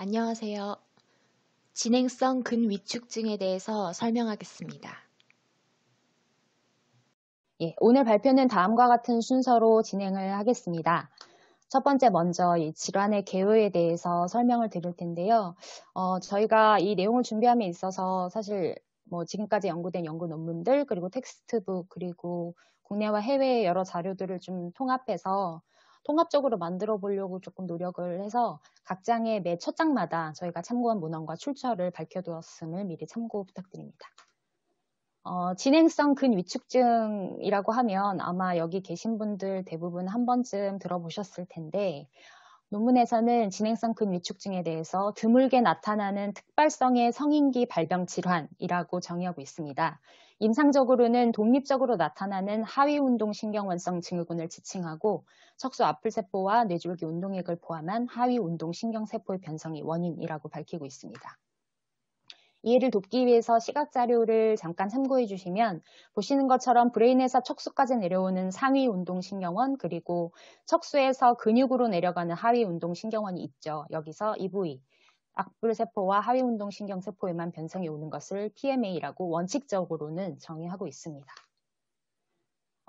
안녕하세요. 진행성 근위축증에 대해서 설명하겠습니다. 예, 오늘 발표는 다음과 같은 순서로 진행을 하겠습니다. 첫 번째 먼저 이 질환의 개요에 대해서 설명을 드릴 텐데요. 어, 저희가 이 내용을 준비함에 있어서 사실 뭐 지금까지 연구된 연구 논문들 그리고 텍스트북 그리고 국내와 해외의 여러 자료들을 좀 통합해서 통합적으로 만들어 보려고 조금 노력을 해서 각 장의 매 첫 장마다 저희가 참고한 문헌과 출처를 밝혀두었음을 미리 참고 부탁드립니다. 어, 진행성 근위축증이라고 하면 아마 여기 계신 분들 대부분 한 번쯤 들어보셨을 텐데 논문에서는 진행성 근위축증에 대해서 드물게 나타나는 특발성의 성인기 발병 질환이라고 정의하고 있습니다. 임상적으로는 독립적으로 나타나는 하위 운동 신경원성 증후군을 지칭하고 척수 아플세포와 뇌졸기 운동액을 포함한 하위 운동 신경세포의 변성이 원인이라고 밝히고 있습니다. 이해를 돕기 위해서 시각 자료를 잠깐 참고해 주시면 보시는 것처럼 브레인에서 척수까지 내려오는 상위 운동신경원 그리고 척수에서 근육으로 내려가는 하위 운동신경원이 있죠. 여기서 이 부위 악불세포와 하위 운동신경세포에만 변성이 오는 것을 PMA라고 원칙적으로는 정의하고 있습니다.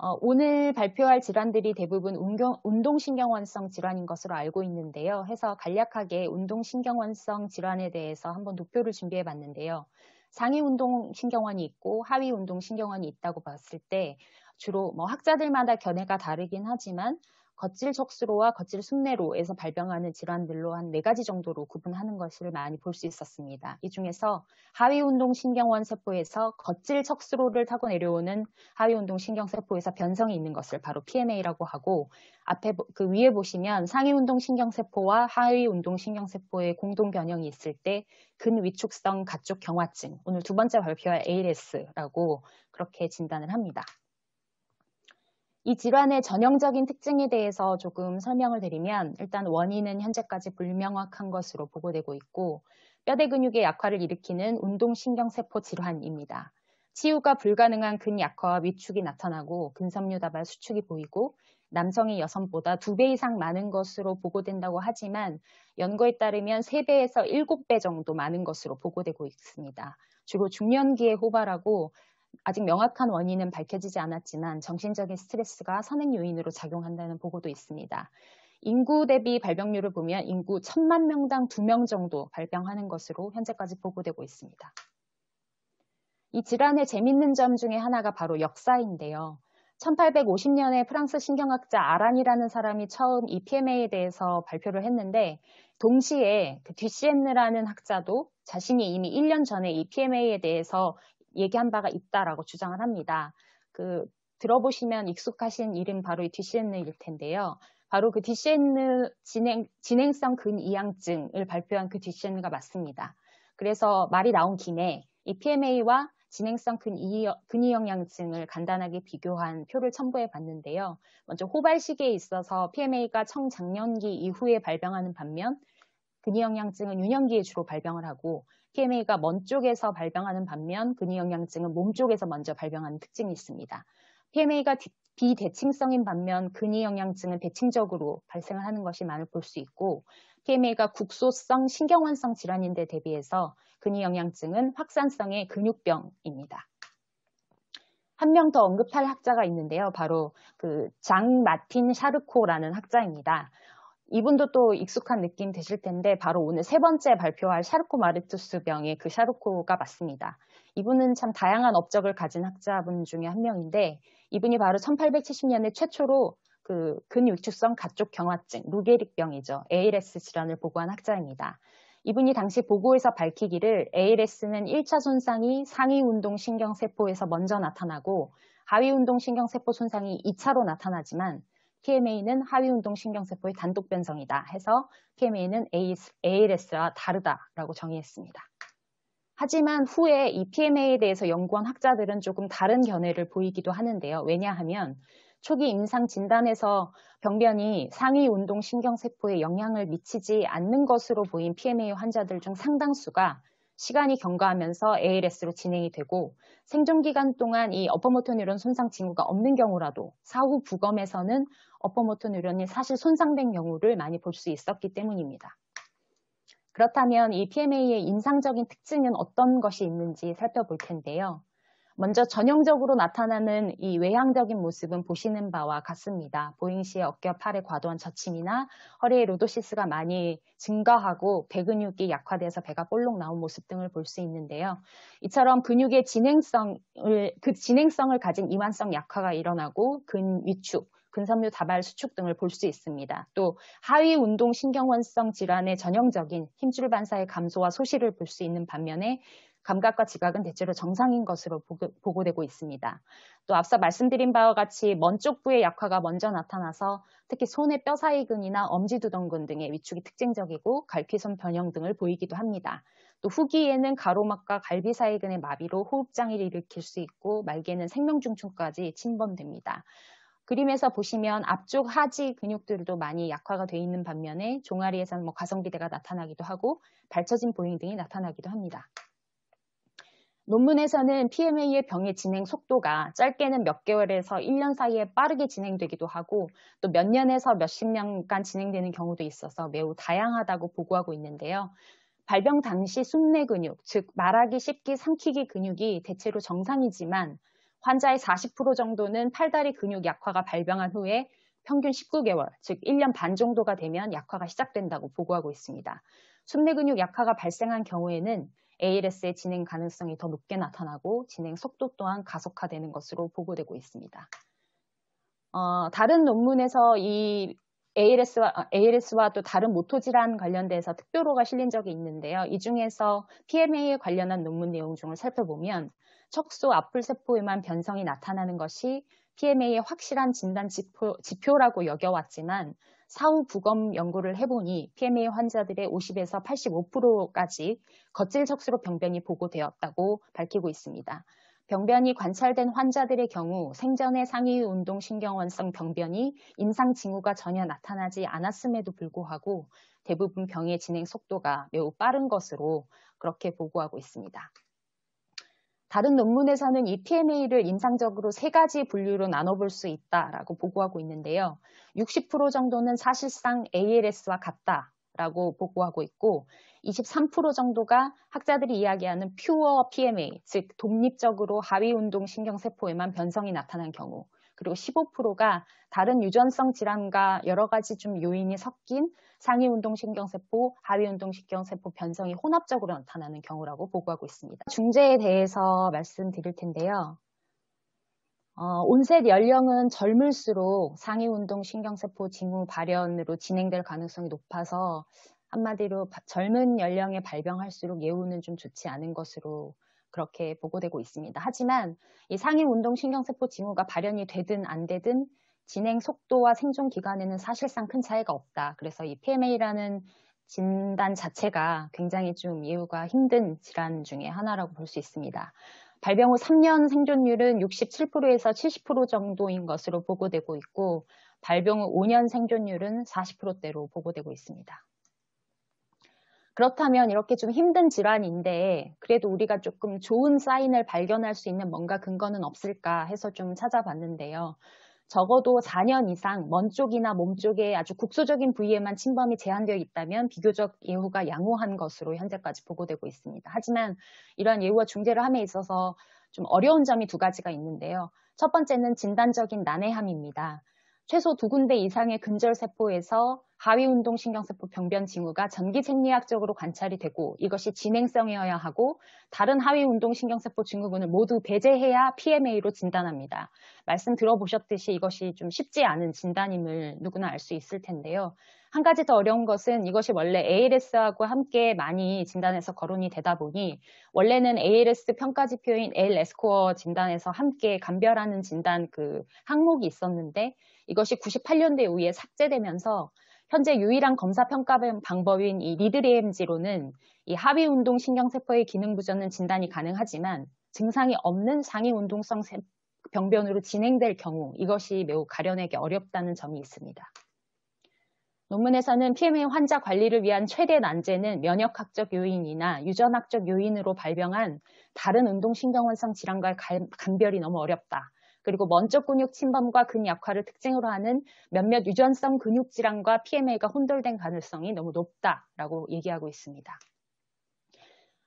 어, 오늘 발표할 질환들이 대부분 운동, 신경원성 질환인 것으로 알고 있는데요. 해서 간략하게 운동신경원성 질환에 대해서 한번 도표를 준비해 봤는데요. 상위 운동신경원이 있고 하위 운동신경원이 있다고 봤을 때 주로 뭐 학자들마다 견해가 다르긴 하지만 거칠 척수로와 거칠 숙내로에서 발병하는 질환들로 한 네 가지 정도로 구분하는 것을 많이 볼 수 있었습니다. 이 중에서 하위운동 신경원 세포에서 거칠 척수로를 타고 내려오는 하위운동 신경 세포에서 변성이 있는 것을 바로 PMA라고 하고 앞에 그 위에 보시면 상위운동 신경 세포와 하위운동 신경 세포의 공동 변형이 있을 때 근위축성 가축 경화증 오늘 두 번째 발표할 ALS라고 그렇게 진단을 합니다. 이 질환의 전형적인 특징에 대해서 조금 설명을 드리면 일단 원인은 현재까지 불명확한 것으로 보고되고 있고 뼈대 근육의 약화를 일으키는 운동신경세포 질환입니다. 치유가 불가능한 근약화와 위축이 나타나고 근섬유다발 수축이 보이고 남성이 여성보다 두 배 이상 많은 것으로 보고된다고 하지만 연구에 따르면 3배에서 7배 정도 많은 것으로 보고되고 있습니다. 주로 중년기에 호발하고 아직 명확한 원인은 밝혀지지 않았지만 정신적인 스트레스가 선행 요인으로 작용한다는 보고도 있습니다. 인구 대비 발병률을 보면 인구 1천만 명당 2명 정도 발병하는 것으로 현재까지 보고되고 있습니다. 이 질환의 재밌는 점 중에 하나가 바로 역사인데요. 1850년에 프랑스 신경학자 아란이라는 사람이 처음 이 PMA에 대해서 발표를 했는데 동시에 그 듀시엔느라는 학자도 자신이 이미 1년 전에 이 PMA에 대해서 얘기한 바가 있다라고 주장을 합니다. 그 들어보시면 익숙하신 이름 바로 이 DCN일 텐데요. 바로 그 DCN 진행, 진행성 근이양증을 발표한 그 DCN가 맞습니다. 그래서 말이 나온 김에 이 PMA와 진행성 근이, 근이영양증을 간단하게 비교한 표를 첨부해 봤는데요. 먼저 호발 시기에 있어서 PMA가 청장년기 이후에 발병하는 반면 근이영양증은 유년기에 주로 발병을 하고 TMA가 먼 쪽에서 발병하는 반면 근위영양증은 몸 쪽에서 먼저 발병하는 특징이 있습니다. TMA가 비대칭성인 반면 근위영양증은 대칭적으로 발생을 하는 것이 많을 볼 수 있고 TMA가 국소성 신경원성 질환인데 대비해서 근위영양증은 확산성의 근육병입니다. 한 명 더 언급할 학자가 있는데요. 바로 그장 마틴 샤르코라는 학자입니다. 이분도 또 익숙한 느낌 되실 텐데 바로 오늘 세 번째 발표할 샤르코 마르투스 병의 그 샤르코가 맞습니다. 이분은 참 다양한 업적을 가진 학자분 중에 한 명인데 이분이 바로 1870년에 최초로 그 근육축성 가쪽 경화증 루게릭병이죠 ALS 질환을 보고한 학자입니다. 이분이 당시 보고에서 밝히기를 ALS는 1차 손상이 상위 운동 신경세포에서 먼저 나타나고 하위 운동 신경세포 손상이 2차로 나타나지만 p m a 는 하위운동 신경세포의 단독 변성이다 해서 p m a 는 ALS와 다르다라고 정의했습니다. 하지만 후에 이 PMA에 대해서 연구한 학자들은 조금 다른 견해를 보이기도 하는데요. 왜냐하면 초기 임상 진단에서 병변이 상위 운동 신경세포에 영향을 미치지 않는 것으로 보인 PMA 환자들 중 상당수가 시간이 경과하면서 ALS로 진행이 되고 생존 기간 동안 이 어퍼모터 뉴런 손상 징후가 없는 경우라도 사후 부검에서는 어퍼모터 뉴런이 사실 손상된 경우를 많이 볼 수 있었기 때문입니다. 그렇다면 이 PMA의 인상적인 특징은 어떤 것이 있는지 살펴볼 텐데요. 먼저 전형적으로 나타나는 이 외향적인 모습은 보시는 바와 같습니다. 보잉시의 어깨와 팔의 과도한 저침이나 허리의 로도시스가 많이 증가하고 배근육이 약화돼서 배가 볼록 나온 모습 등을 볼 수 있는데요. 이처럼 근육의 진행성을 그 진행성을 가진 이완성 약화가 일어나고 근 위축, 근섬유 다발 수축 등을 볼 수 있습니다. 또 하위 운동 신경원성 질환의 전형적인 힘줄 반사의 감소와 소실을 볼 수 있는 반면에 감각과 지각은 대체로 정상인 것으로 보고, 보고 되고 있습니다. 또 앞서 말씀드린 바와 같이 먼 쪽부의 약화가 먼저 나타나서 특히 손의 뼈 사이근이나 엄지두덩근 등의 위축이 특징적이고 갈피선 변형 등을 보이기도 합니다. 또 후기에는 가로막과 갈비 사이근의 마비로 호흡장애를 일으킬 수 있고 말기에는 생명중충까지 침범됩니다. 그림에서 보시면 앞쪽 하지 근육들도 많이 약화가 되어 있는 반면에 종아리에서는 뭐 가성비대가 나타나기도 하고 발처진 보행 등이 나타나기도 합니다. 논문에서는 PMA의 병의 진행 속도가 짧게는 몇 개월에서 1년 사이에 빠르게 진행되기도 하고 또 몇 년에서 몇 십 년간 진행되는 경우도 있어서 매우 다양하다고 보고하고 있는데요. 발병 당시 숨내 근육, 즉 말하기 쉽기 삼키기 근육이 대체로 정상이지만 환자의 40% 정도는 팔다리 근육 약화가 발병한 후에 평균 19개월, 즉 1년 반 정도가 되면 약화가 시작된다고 보고하고 있습니다. 숨내 근육 약화가 발생한 경우에는 ALS의 진행 가능성이 더 높게 나타나고 진행 속도 또한 가속화되는 것으로 보고되고 있습니다. 어, 다른 논문에서 이 ALS와, ALS와 아, 또 다른 모토질환 관련돼서 특별호가 실린 적이 있는데요. 이 중에서 PMA에 관련한 논문 내용 중을 살펴보면 척수 앞풀세포에만 변성이 나타나는 것이 PMA의 확실한 진단 지표, 지표라고 여겨왔지만 사후 부검 연구를 해보니 PMA 환자들의 50에서 85%까지 거칠 척수로 병변이 보고되었다고 밝히고 있습니다. 병변이 관찰된 환자들의 경우 생전의 상위 운동 신경원성 병변이 임상 징후가 전혀 나타나지 않았음에도 불구하고 대부분 병의 진행 속도가 매우 빠른 것으로 그렇게 보고하고 있습니다. 다른 논문에서는 이 p m a 를 임상적으로 세 가지 분류로 나눠볼 수 있다라고 보고하고 있는데요. 60% 정도는 사실상 ALS와 같다라고 보고하고 있고 23% 정도가 학자들이 이야기하는 퓨어 PMA, 즉 독립적으로 하위 운동 신경세포에만 변성이 나타난 경우 그리고 15%가 다른 유전성 질환과 여러 가지 좀 요인이 섞인 상위 운동신경세포, 하위 운동신경세포 변성이 혼합적으로 나타나는 경우라고 보고하고 있습니다. 중재에 대해서 말씀드릴 텐데요. 어, 온셋 연령은 젊을수록 상위 운동신경세포 징후 발현으로 진행될 가능성이 높아서 한마디로 젊은 연령에 발병할수록 예후는 좀 좋지 않은 것으로 그렇게 보고되고 있습니다. 하지만 이 상해 운동 신경세포 징후가 발현이 되든 안 되든 진행 속도와 생존 기간에는 사실상 큰 차이가 없다. 그래서 이 PMA라는 진단 자체가 굉장히 좀이유가 힘든 질환 중에 하나라고 볼 수 있습니다. 발병 후 3년 생존율은 67%에서 70% 정도인 것으로 보고되고 있고 발병 후 5년 생존율은 40%대로 보고되고 있습니다. 그렇다면 이렇게 좀 힘든 질환인데 그래도 우리가 조금 좋은 사인을 발견할 수 있는 뭔가 근거는 없을까 해서 좀 찾아봤는데요. 적어도 4년 이상 먼 쪽이나 몸 쪽에 아주 국소적인 부위에만 침범이 제한되어 있다면 비교적 예후가 양호한 것으로 현재까지 보고되고 있습니다. 하지만 이러한 예후와 중재를 함에 있어서 좀 어려운 점이 두 가지가 있는데요. 첫 번째는 진단적인 난해함입니다. 최소 두 군데 이상의 근절세포에서 하위 운동신경세포 병변 징후가 전기생리학적으로 관찰이 되고 이것이 진행성이어야 하고 다른 하위 운동신경세포 증후군을 모두 배제해야 PMA로 진단합니다. 말씀 들어보셨듯이 이것이 좀 쉽지 않은 진단임을 누구나 알 수 있을 텐데요. 한 가지 더 어려운 것은 이것이 원래 ALS하고 함께 많이 진단해서 거론이 되다 보니 원래는 ALS 평가 지표인 ALS코어 진단에서 함께 감별하는 진단 그 항목이 있었는데 이것이 98년대 이후에 삭제되면서 현재 유일한 검사 평가 방법인 이 리드리엠지로는 이 하위 운동 신경세포의 기능 부전은 진단이 가능하지만 증상이 없는 상위 운동성 병변으로 진행될 경우 이것이 매우 가려내기 어렵다는 점이 있습니다. 논문에서는 PMA 환자 관리를 위한 최대 난제는 면역학적 요인이나 유전학적 요인으로 발병한 다른 운동신경원성 질환과의 간별이 너무 어렵다. 그리고 먼저 근육 침범과 근약화를 특징으로 하는 몇몇 유전성 근육 질환과 PMA가 혼돌된 가능성이 너무 높다라고 얘기하고 있습니다.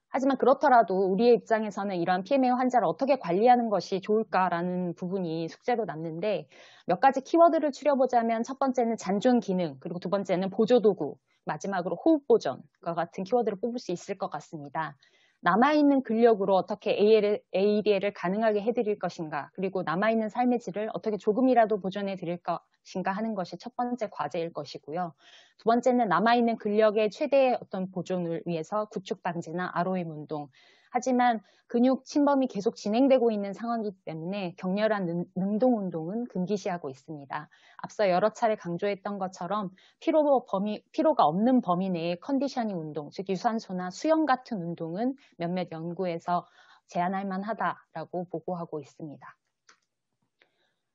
하지만 그렇더라도 우리의 입장에서는 이러한 PMA 환자를 어떻게 관리하는 것이 좋을까라는 부분이 숙제로 남는데 몇 가지 키워드를 추려보자면 첫 번째는 잔존 기능, 그리고 두 번째는 보조 도구, 마지막으로 호흡 보전과 같은 키워드를 뽑을 수 있을 것 같습니다. 남아있는 근력으로 어떻게 AL, ADL을 가능하게 해드릴 것인가, 그리고 남아있는 삶의 질을 어떻게 조금이라도 보존해 드릴 것인가 하는 것이 첫 번째 과제일 것이고요. 두 번째는 남아있는 근력의 최대의 어떤 보존을 위해서 구축 방지나 ROM 운동, 하지만 근육 침범이 계속 진행되고 있는 상황이기 때문에 격렬한 능, 동 운동은 금기시하고 있습니다. 앞서 여러 차례 강조했던 것처럼 피로 범위, 피로가 없는 범위 내의 컨디셔닝 운동, 즉 유산소나 수영 같은 운동은 몇몇 연구에서 제한할 만하다라고 보고하고 있습니다.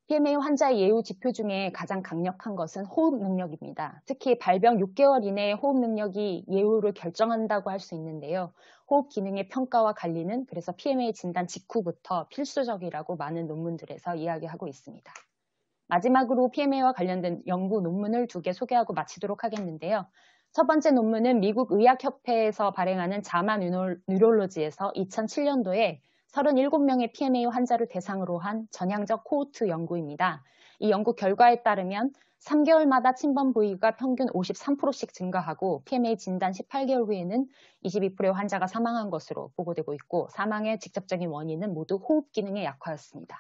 PMA 환자의 예후 지표 중에 가장 강력한 것은 호흡 능력입니다. 특히 발병 6개월 이내에 호흡 능력이 예후를 결정한다고 할 수 있는데요. 호흡 기능의 평가와 관리는 그래서 PMA 진단 직후부터 필수적이라고 많은 논문들에서 이야기하고 있습니다. 마지막으로 PMA와 관련된 연구 논문을 두 개 소개하고 마치도록 하겠는데요. 첫 번째 논문은 미국 의학협회에서 발행하는 자만 뉴롤로지에서 2007년도에 37명의 PMA 환자를 대상으로 한 전향적 코호트 연구입니다. 이 연구 결과에 따르면 3개월마다 침범 부위가 평균 53%씩 증가하고 PMA 진단 18개월 후에는 22%의 환자가 사망한 것으로 보고되고 있고 사망의 직접적인 원인은 모두 호흡 기능의 약화였습니다.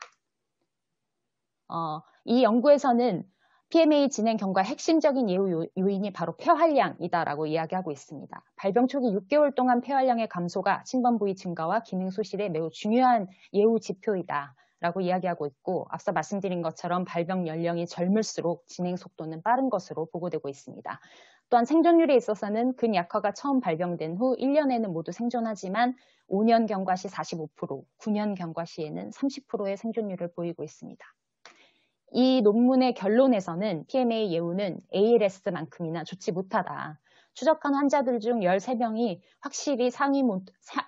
어, 이 연구에서는 PMA 진행 경과 핵심적인 예후 요인이 바로 폐활량이다라고 이야기하고 있습니다. 발병 초기 6개월 동안 폐활량의 감소가 침범 부위 증가와 기능 소실에 매우 중요한 예후 지표이다. 라고 이야기하고 있고 앞서 말씀드린 것처럼 발병 연령이 젊을수록 진행 속도는 빠른 것으로 보고되고 있습니다. 또한 생존율에 있어서는 근약화가 처음 발병된 후 1년에는 모두 생존하지만 5년 경과 시 45%, 9년 경과 시에는 30%의 생존율을 보이고 있습니다. 이 논문의 결론에서는 PMA 예우는 ALS만큼이나 좋지 못하다. 추적한 환자들 중 13명이 확실히 상위,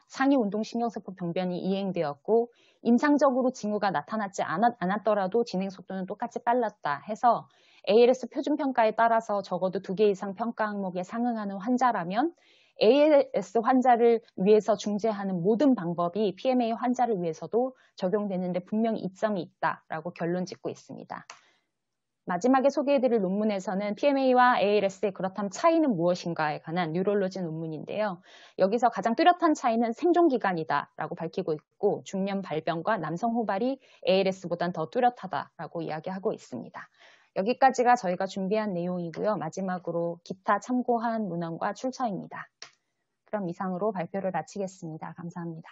상위 운동신경세포 병변이 이행되었고 임상적으로 징후가 나타났지 않았, 않았더라도 진행 속도는 똑같이 빨랐다 해서 ALS 표준 평가에 따라서 적어도 두 개 이상 평가 항목에 상응하는 환자라면 ALS 환자를 위해서 중재하는 모든 방법이 PMA 환자를 위해서도 적용되는데 분명히 이점이 있다라고 결론 짓고 있습니다. 마지막에 소개해드릴 논문에서는 PMA와 ALS의 그렇다면 차이는 무엇인가에 관한 뉴럴로지 논문인데요. 여기서 가장 뚜렷한 차이는 생존기간이다라고 밝히고 있고 중년 발병과 남성 호발이 ALS보단 더 뚜렷하다라고 이야기하고 있습니다. 여기까지가 저희가 준비한 내용이고요. 마지막으로 기타 참고한 문헌과 출처입니다. 그럼 이상으로 발표를 마치겠습니다. 감사합니다.